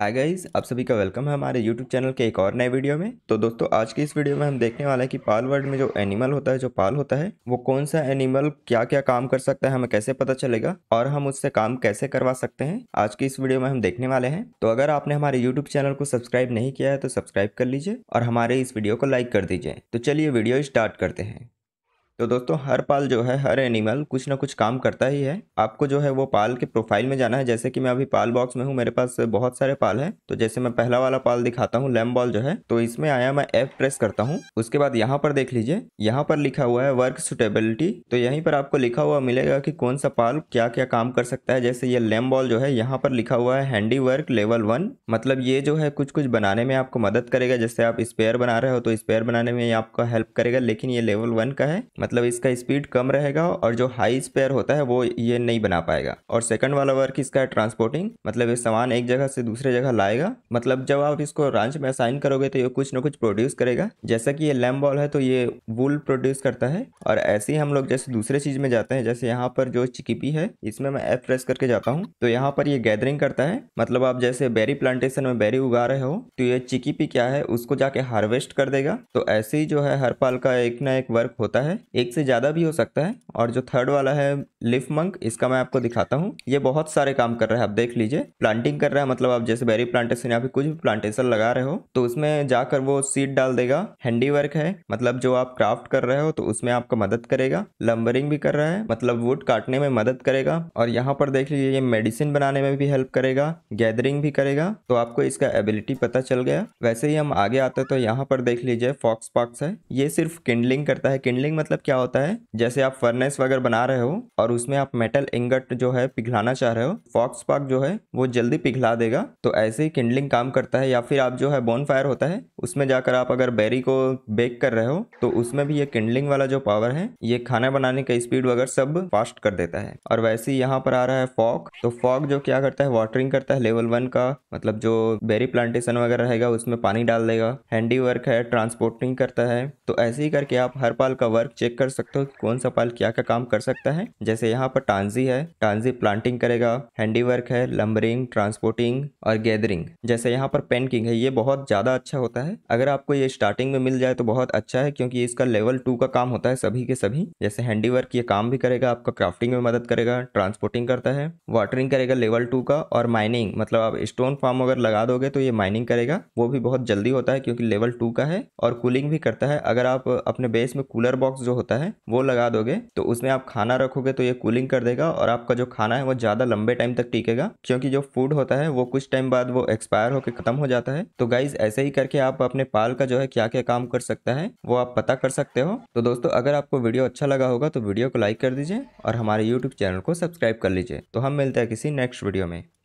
hi guys आप सभी का वेलकम है हमारे यूट्यूब चैनल के एक और नए वीडियो में तो दोस्तों आज की इस वीडियो में हम देखने वाले हैं कि पाल वर्ल्ड में जो एनिमल होता है जो पाल होता है वो कौन सा एनिमल क्या क्या काम कर सकता है हमें कैसे पता चलेगा और हम उससे काम कैसे करवा सकते हैं आज की इस वीडियो में हम देखने वाले हैं तो अगर आपने हमारे यूट्यूब चैनल को सब्सक्राइब नहीं किया है तो सब्सक्राइब कर लीजिए और हमारे इस वीडियो को लाइक कर दीजिए तो चलिए वीडियो स्टार्ट करते हैं तो दोस्तों हर पाल जो है हर एनिमल कुछ ना कुछ काम करता ही है आपको जो है वो पाल के प्रोफाइल में जाना है जैसे कि मैं अभी पाल बॉक्स में हूँ मेरे पास बहुत सारे पाल है तो जैसे मैं पहला वाला पाल दिखाता हूँ लैम बॉल जो है तो इसमें आया मैं एफ प्रेस करता हूँ उसके बाद यहाँ पर देख लीजिए यहाँ पर लिखा हुआ है वर्क सुटेबिलिटी तो यहीं पर आपको लिखा हुआ मिलेगा कि कौन सा पाल क्या क्या काम कर सकता है जैसे ये लेम बॉल जो है यहाँ पर लिखा हुआ है हैंडी वर्क लेवल वन मतलब ये जो है कुछ कुछ बनाने में आपको मदद करेगा जैसे आप स्पेयर बना रहे हो तो स्पेयर बनाने में आपका हेल्प करेगा लेकिन ये लेवल वन का है मतलब मतलब इसका स्पीड कम रहेगा और जो हाई स्पेयर होता है वो ये नहीं बना पाएगा और सेकंड वाला वर्क इसका ट्रांसपोर्टिंग मतलब ये सामान एक जगह से दूसरे जगह लाएगा मतलब जब आप इसको रांच में असाइन करोगे तो ये कुछ ना कुछ प्रोड्यूस करेगा जैसा कि ये लैम बॉल है तो ये वुल प्रोड्यूस करता है और ऐसे ही हम लोग जैसे दूसरे चीज में जाते हैं जैसे यहाँ पर जो चिकीपी है इसमें मैं एफ प्रेस करके जाता हूँ तो यहाँ पर ये गैदरिंग करता है मतलब आप जैसे बेरी प्लांटेशन में बेरी उगा रहे हो तो ये चिकीपी क्या है उसको जाके हार्वेस्ट कर देगा तो ऐसे ही जो है हर पाल का एक ना एक वर्क होता है एक से ज़्यादा भी हो सकता है और जो थर्ड वाला है लिफ मंक इसका मैं आपको दिखाता हूँ ये बहुत सारे काम कर रहा है आप देख लीजिए प्लांटिंग कर रहा है मतलब आप जैसे बेरी प्लांटेशन या फिर कुछ भी प्लांटेशन लगा रहे हो तो उसमें जाकर वो सीड डाल देगा हैंडी वर्क है मतलब जो आप क्राफ्ट कर रहे हो तो उसमें आपका मदद करेगा लंबरिंग भी कर रहा है मतलब वुड काटने में मदद करेगा और यहाँ पर देख लीजिए ये मेडिसिन बनाने में भी हेल्प करेगा गैदरिंग भी करेगा तो आपको इसका एबिलिटी पता चल गया वैसे ही हम आगे आते तो यहाँ पर देख लीजिए फॉक्स पॉक्स है ये सिर्फ किंडलिंग करता है किंडलिंग मतलब मतलब क्या होता है जैसे आप फर्नेस वगैरह बना रहे हो और उसमें आप मेटल इंगट जो है पिघलाना चाह रहे हो फॉक्स पार्क जो है वो जल्दी पिघला देगा तो ऐसे ही किंडलिंग काम करता है या फिर आप जो है बोन फायर होता है उसमें जाकर आप अगर बेरी को बेक कर रहे हो तो उसमें भी ये किंडलिंग वाला जो पावर है ये खाना बनाने का स्पीड वगैरह सब फास्ट कर देता है और वैसे ही यहाँ पर आ रहा है फॉक तो फॉक जो क्या करता है वाटरिंग करता है लेवल वन का मतलब जो बेरी प्लांटेशन वगैरह रहेगा उसमें पानी डाल देगा हैंडी वर्क है ट्रांसपोर्टिंग करता है तो ऐसे ही करके आप हर पाल का वर्क चेक कर सकते हो कौन सा पाल क्या क्या काम कर सकता है जैसे यहाँ पर टांजी है टांजी प्लांटिंग करेगा हैंडी वर्क है लंबरिंग ट्रांसपोर्टिंग और गैदरिंग जैसे यहाँ पर पेन है ये बहुत ज़्यादा अच्छा होता है है अगर आपको ये स्टार्टिंग में मिल जाए तो बहुत अच्छा है क्योंकि इसका लेवल टू का काम होता है सभी के सभी जैसे हैंडीवर्क ये काम भी करेगा आपका क्राफ्टिंग में मदद करेगा ट्रांसपोर्टिंग करता है वाटरिंग करेगा लेवल टू का और माइनिंग मतलब आप स्टोन फार्म अगर लगा दोगे तो ये माइनिंग करेगा वो भी बहुत जल्दी होता है क्योंकि लेवल टू का है और कूलिंग भी करता है अगर आप अपने बेस में कूलर बॉक्स जो होता है वो लगा दोगे तो उसमें आप खाना रखोगे तो ये कूलिंग कर देगा और आपका जो खाना है वो ज़्यादा लंबे टाइम तक टिकेगा क्योंकि जो फूड होता है वो कुछ टाइम बाद वो एक्सपायर होकर खत्म हो जाता है तो गाइज ऐसे ही करके आप अपने पाल का जो है क्या क्या काम कर सकता है वो आप पता कर सकते हो तो दोस्तों अगर आपको वीडियो अच्छा लगा होगा तो वीडियो को लाइक कर दीजिए और हमारे यूट्यूब चैनल को सब्सक्राइब कर लीजिए तो हम मिलते हैं किसी नेक्स्ट वीडियो में